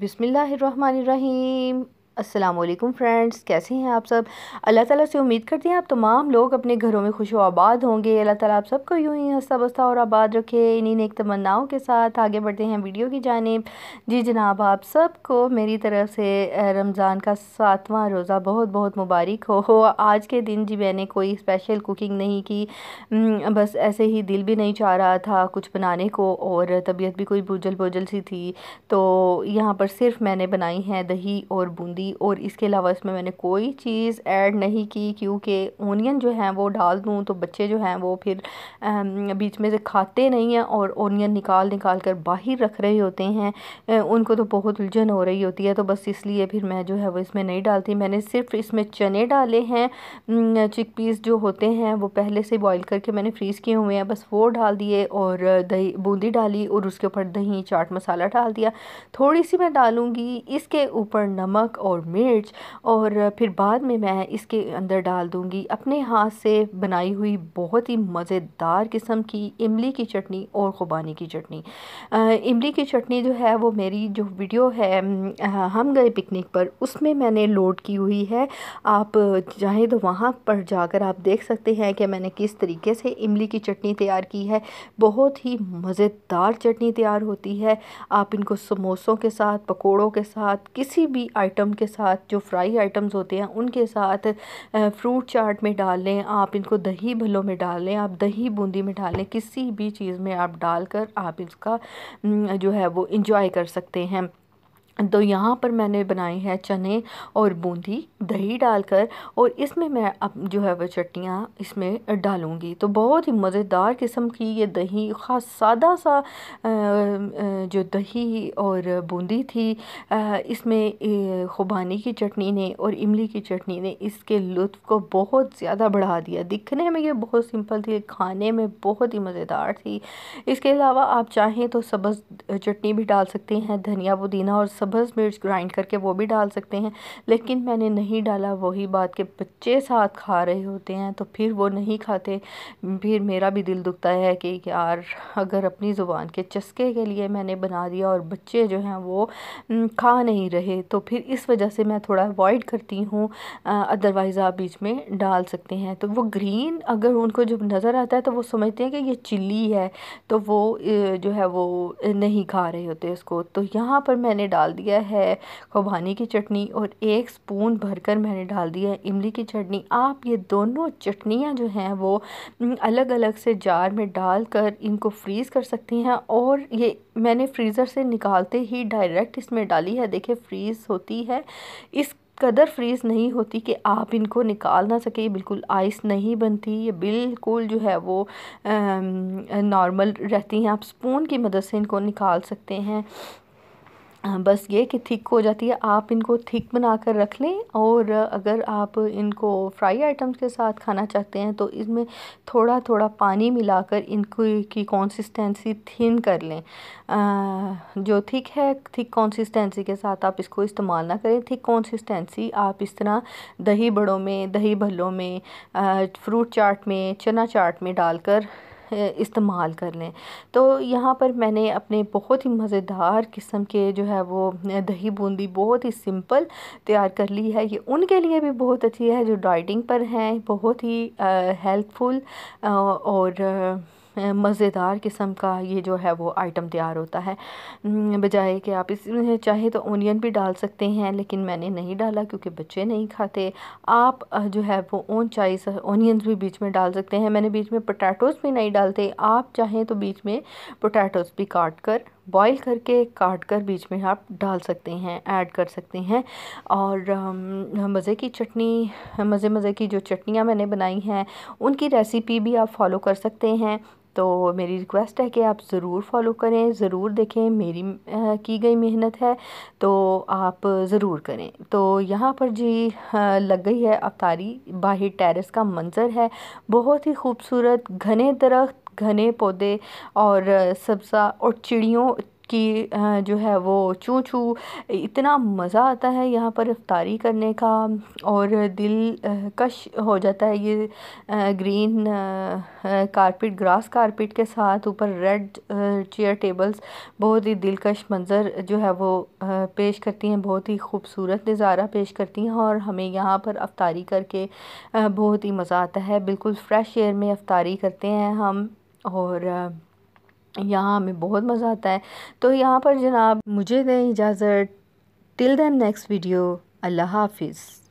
बिसमीम असलम फ्रेंड्स कैसे हैं आप सब अल्लाह ताला से उम्मीद करते हैं आप तमाम लोग अपने घरों में खुश आबाद होंगे अल्लाह ताला आप सबको यूँ ही हंसता बस्ता और आबाद रखे इन्हीं नेक तमन्नाओं के साथ आगे बढ़ते हैं वीडियो की जानब जी जनाब आप सबको मेरी तरफ से रमज़ान का सातवां रोज़ा बहुत बहुत मुबारक हो आज के दिन जी मैंने कोई स्पेशल कुकिंग नहीं की बस ऐसे ही दिल भी नहीं चाह रहा था कुछ बनाने को और तबीयत भी कोई बोझल बोझल सी थी तो यहाँ पर सिर्फ मैंने बनाई हैं दही और बूंदी दी और इसके अलावा इसमें मैंने कोई चीज़ ऐड नहीं की क्योंकि ओनियन जो है वो डाल दूँ तो बच्चे जो हैं वो फिर बीच में से खाते नहीं हैं और ओनियन निकाल निकाल कर बाहर रख रहे होते हैं उनको तो बहुत उलझन हो रही होती है तो बस इसलिए फिर मैं जो है वो इसमें नहीं डालती मैंने सिर्फ इसमें चने डाले हैं चिक पीस जो होते हैं वो पहले से बॉईल करके मैंने फ्रीज़ किए हुए हैं बस वो डाल दिए और दही बूंदी डाली और उसके ऊपर दही चाट मसाला डाल दिया थोड़ी सी मैं डालूँगी इसके ऊपर नमक और मिर्च और फिर बाद में मैं इसके अंदर डाल दूँगी अपने हाथ से बनाई हुई बहुत ही मज़ेदार किस्म की इमली की चटनी और ख़ुबानी की चटनी इमली की चटनी जो है वो मेरी जो वीडियो है हम गए पिकनिक पर उसमें मैंने लोड की हुई है आप चाहें तो वहाँ पर जाकर आप देख सकते हैं कि मैंने किस तरीके से इमली की चटनी तैयार की है बहुत ही मज़ेदार चटनी तैयार होती है आप इनको समोसों के साथ पकौड़ों के साथ किसी भी आइटम उनके साथ जो फ्राई आइटम्स होते हैं उनके साथ फ्रूट चाट में डाल लें आप इनको दही भल्लों में डाल लें आप दही बूंदी में डाल लें किसी भी चीज़ में आप डाल कर आप इसका जो है वो इंजॉय कर सकते हैं तो यहाँ पर मैंने बनाए हैं चने और बूंदी दही डालकर और इसमें मैं अब जो है वो चटनियाँ इसमें डालूँगी तो बहुत ही मज़ेदार किस्म की ये दही ख़ास सादा सा जो दही और बूंदी थी इसमें खुबानी की चटनी ने और इमली की चटनी ने इसके लुत्फ़ को बहुत ज़्यादा बढ़ा दिया दिखने में ये बहुत सिंपल थी खाने में बहुत ही मज़ेदार थी इसके अलावा आप चाहें तो सब्ज़ चटनी भी डाल सकते हैं धनिया पुदीना और सब्ज़ मिर्च ग्राइंड करके वो भी डाल सकते हैं लेकिन मैंने नहीं डाला वही बात कि बच्चे साथ खा रहे होते हैं तो फिर वो नहीं खाते फिर मेरा भी दिल दुखता है कि यार अगर अपनी ज़ुबान के चस्के के लिए मैंने बना दिया और बच्चे जो हैं वो खा नहीं रहे तो फिर इस वजह से मैं थोड़ा अवॉइड करती हूँ अदरवाइज़ आप बीच में डाल सकते हैं तो वो ग्रीन अगर उनको जब नज़र आता है तो वो समझते हैं कि ये चिल्ली है तो वो जो है वो नहीं खा रहे होते उसको तो यहाँ पर मैंने डाल दिया है खुबानी की चटनी और एक स्पून भरकर मैंने डाल दिया है इमली की चटनी आप ये दोनों चटनियाँ जो हैं वो अलग अलग से जार में डाल कर इनको फ्रीज़ कर सकती हैं और ये मैंने फ्रीज़र से निकालते ही डायरेक्ट इसमें डाली है देखिए फ्रीज़ होती है इस कदर फ्रीज़ नहीं होती कि आप इनको निकाल ना सके ये बिल्कुल आइस नहीं बनती ये बिल्कुल जो है वो नॉर्मल रहती हैं आप स्पून की मदद से इनको निकाल सकते हैं बस ये कि थिक हो जाती है आप इनको थिक बना कर रख लें और अगर आप इनको फ्राई आइटम्स के साथ खाना चाहते हैं तो इसमें थोड़ा थोड़ा पानी मिलाकर इनको की कंसिस्टेंसी थिन कर लें आ, जो थिक है थिक कंसिस्टेंसी के साथ आप इसको इस्तेमाल ना करें थिक कंसिस्टेंसी आप इस तरह दही बड़ों में दही भल्लों में फ्रूट चाट में चना चाट में डालकर इस्तेमाल कर लें तो यहाँ पर मैंने अपने बहुत ही मज़ेदार किस्म के जो है वो दही बूंदी बहुत ही सिंपल तैयार कर ली है ये उनके लिए भी बहुत अच्छी है जो डाइटिंग पर हैं बहुत ही हेल्पफुल और मज़ेदार किस्म का ये जो है वो आइटम तैयार होता है बजाय कि आप इसमें चाहे तो ओनियन भी डाल सकते हैं लेकिन मैंने नहीं डाला क्योंकि बच्चे नहीं खाते आप जो है वो ओन चाइस ओनियंस भी बीच में डाल सकते हैं मैंने बीच में पोटैटोज़ भी नहीं डालते आप चाहें तो बीच में पोटैटोज़ भी काट कर बॉईल करके काट कर बीच में आप डाल सकते हैं ऐड कर सकते हैं और मज़े की चटनी मज़े मज़े की जो चटनियाँ मैंने बनाई हैं उनकी रेसिपी भी आप फॉलो कर सकते हैं तो मेरी रिक्वेस्ट है कि आप ज़रूर फॉलो करें ज़रूर देखें मेरी की गई मेहनत है तो आप ज़रूर करें तो यहाँ पर जी लग गई है अवतारी बाहर टेरेस का मंज़र है बहुत ही खूबसूरत घने दरख्त घने पौधे और सब्ज़ा और चिड़ियों की जो है वो चू चू इतना मज़ा आता है यहाँ पर रफ्तारी करने का और दिल कश हो जाता है ये ग्रीन कारपेट ग्रास कारपेट के साथ ऊपर रेड चेयर टेबल्स बहुत ही दिलकश मंज़र जो है वो पेश करती हैं बहुत ही खूबसूरत नज़ारा पेश करती हैं और हमें यहाँ पर अफ्तारी करके बहुत ही मज़ा आता है बिल्कुल फ़्रेश एयर में अफ्तारी करते हैं हम और यहाँ हमें बहुत मज़ा आता है तो यहाँ पर जनाब मुझे दें इजाज़त टिल दैन नेक्स्ट वीडियो अल्लाह हाफिज़